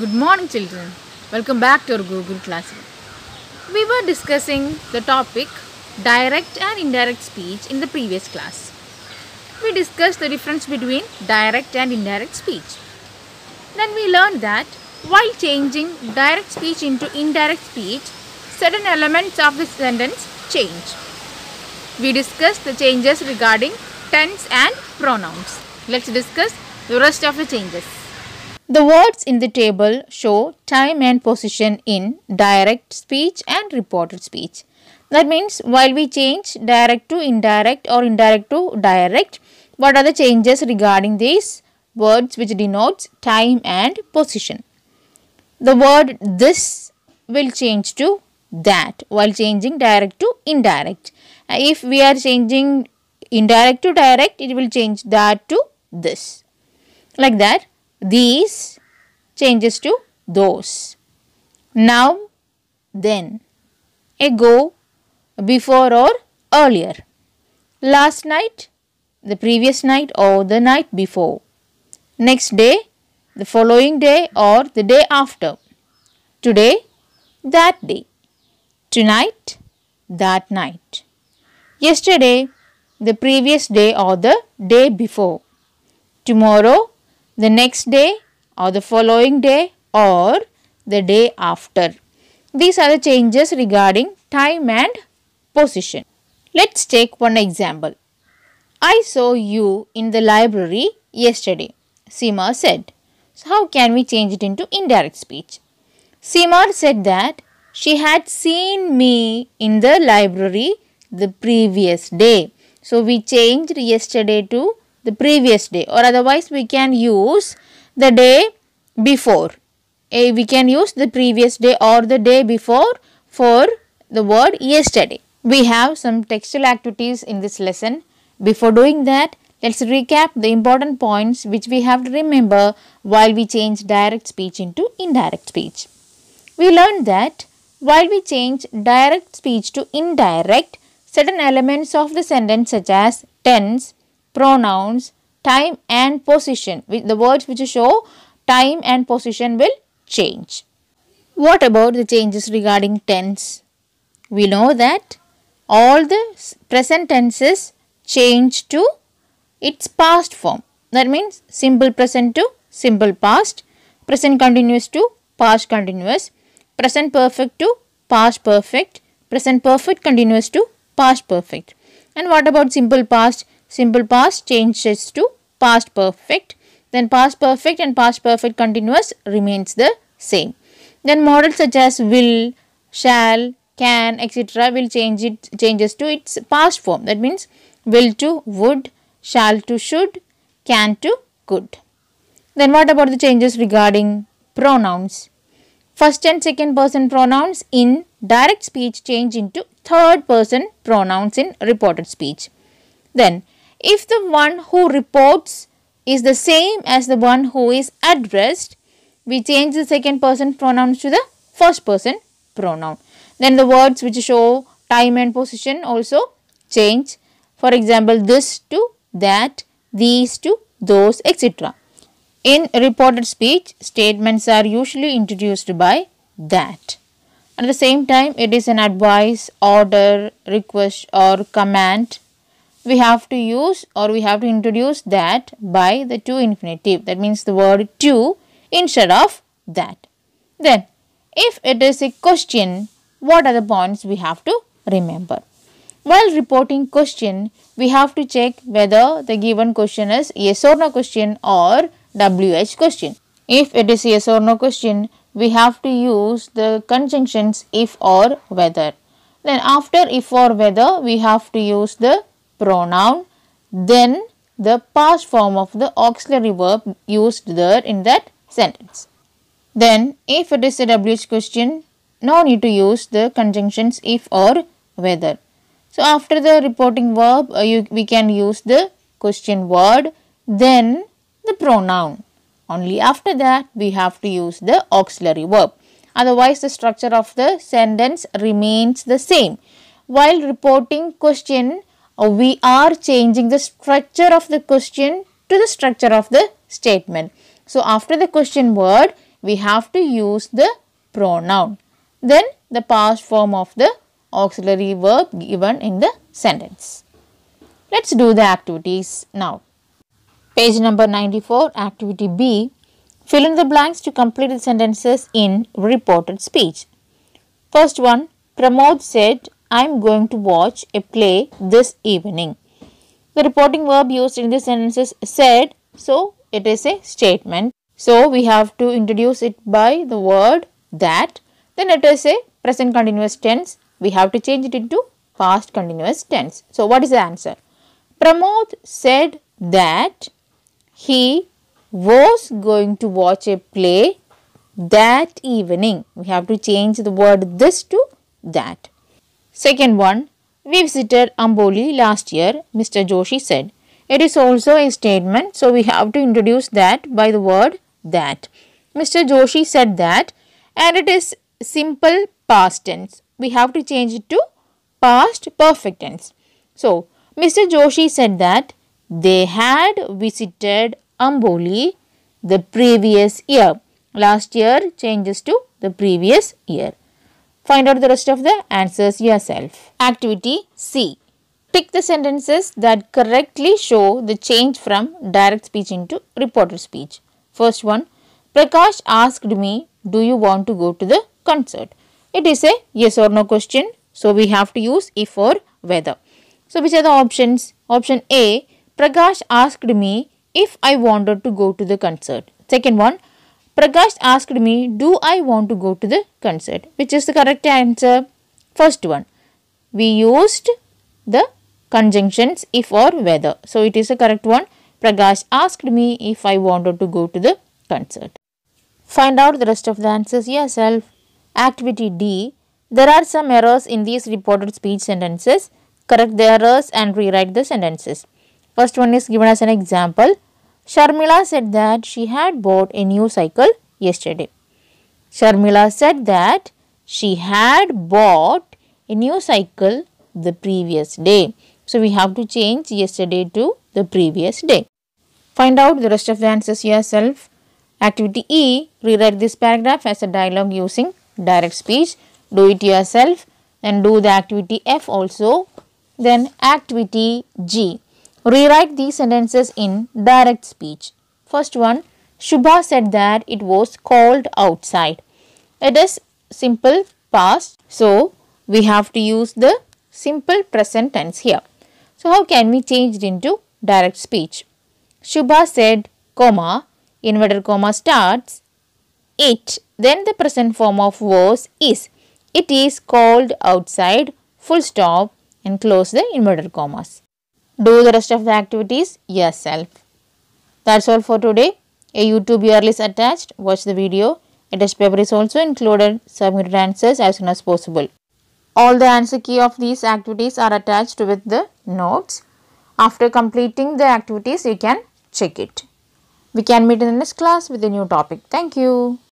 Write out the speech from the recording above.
Good morning, children. Welcome back to our Google Classroom. We were discussing the topic direct and indirect speech in the previous class. We discussed the difference between direct and indirect speech. Then we learned that while changing direct speech into indirect speech, certain elements of the sentence change. We discussed the changes regarding tense and pronouns. Let's discuss the rest of the changes. The words in the table show time and position in direct speech and reported speech. That means while we change direct to indirect or indirect to direct, what are the changes regarding these words which denotes time and position? The word this will change to that while changing direct to indirect. Uh, if we are changing indirect to direct, it will change that to this. Like that these changes to those. Now, then, ago, before or earlier. Last night, the previous night or the night before. Next day, the following day or the day after. Today, that day. Tonight, that night. Yesterday, the previous day or the day before. Tomorrow, the next day or the following day or the day after. These are the changes regarding time and position. Let's take one example. I saw you in the library yesterday, Seema said. So how can we change it into indirect speech? Seema said that she had seen me in the library the previous day. So we changed yesterday to the previous day or otherwise we can use the day before. A, we can use the previous day or the day before for the word yesterday. We have some textual activities in this lesson. Before doing that, let's recap the important points which we have to remember while we change direct speech into indirect speech. We learned that while we change direct speech to indirect, certain elements of the sentence such as tense, pronouns, time and position. The words which show time and position will change. What about the changes regarding tense? We know that all the present tenses change to its past form. That means simple present to simple past, present continuous to past continuous, present perfect to past perfect, present perfect continuous to past perfect. And what about simple past? simple past changes to past perfect. Then past perfect and past perfect continuous remains the same. Then models such as will, shall, can, etc. will change it changes to its past form. That means will to would, shall to should, can to could. Then what about the changes regarding pronouns? First and second person pronouns in direct speech change into third person pronouns in reported speech. Then if the one who reports is the same as the one who is addressed, we change the second person pronoun to the first person pronoun. Then the words which show time and position also change. For example, this to that, these to those, etc. In reported speech, statements are usually introduced by that. At the same time, it is an advice, order, request or command we have to use or we have to introduce that by the to infinitive. That means the word to instead of that. Then if it is a question, what are the points we have to remember? While reporting question, we have to check whether the given question is yes or no question or WH question. If it is yes or no question, we have to use the conjunctions if or whether. Then after if or whether, we have to use the pronoun then the past form of the auxiliary verb used there in that sentence. Then if it is a WH question, no need to use the conjunctions if or whether. So after the reporting verb, uh, you, we can use the question word, then the pronoun. Only after that, we have to use the auxiliary verb. Otherwise, the structure of the sentence remains the same. While reporting question, we are changing the structure of the question to the structure of the statement. So, after the question word, we have to use the pronoun. Then the past form of the auxiliary verb given in the sentence. Let's do the activities now. Page number 94, activity B. Fill in the blanks to complete the sentences in reported speech. First one, Pramod said, I am going to watch a play this evening. The reporting verb used in this sentence is said. So, it is a statement. So, we have to introduce it by the word that. Then it is a present continuous tense. We have to change it into past continuous tense. So, what is the answer? Pramod said that he was going to watch a play that evening. We have to change the word this to that. Second one, we visited Amboli last year, Mr. Joshi said. It is also a statement, so we have to introduce that by the word that. Mr. Joshi said that and it is simple past tense. We have to change it to past perfect tense. So, Mr. Joshi said that they had visited Amboli the previous year. Last year changes to the previous year. Find out the rest of the answers yourself. Activity C. Pick the sentences that correctly show the change from direct speech into reported speech. First one, Prakash asked me, do you want to go to the concert? It is a yes or no question. So, we have to use if or whether. So, which are the options? Option A, Prakash asked me if I wanted to go to the concert. Second one, Prakash asked me, Do I want to go to the concert? Which is the correct answer? First one. We used the conjunctions if or whether. So it is a correct one. Prakash asked me if I wanted to go to the concert. Find out the rest of the answers yourself. Activity D. There are some errors in these reported speech sentences. Correct the errors and rewrite the sentences. First one is given as an example. Sharmila said that she had bought a new cycle yesterday. Sharmila said that she had bought a new cycle the previous day. So, we have to change yesterday to the previous day. Find out the rest of the answers yourself. Activity E, rewrite this paragraph as a dialogue using direct speech. Do it yourself and do the activity F also. Then activity G Rewrite these sentences in direct speech. First one, Shubha said that it was cold outside. It is simple past. So, we have to use the simple present tense here. So, how can we change it into direct speech? Shubha said, comma, inverted comma starts, it. Then the present form of was is. It is cold outside, full stop and close the inverted commas do the rest of the activities yourself. That's all for today. A YouTube URL is attached. Watch the video. A test paper is also included. Submit answers as soon as possible. All the answer key of these activities are attached with the notes. After completing the activities, you can check it. We can meet in the next class with a new topic. Thank you.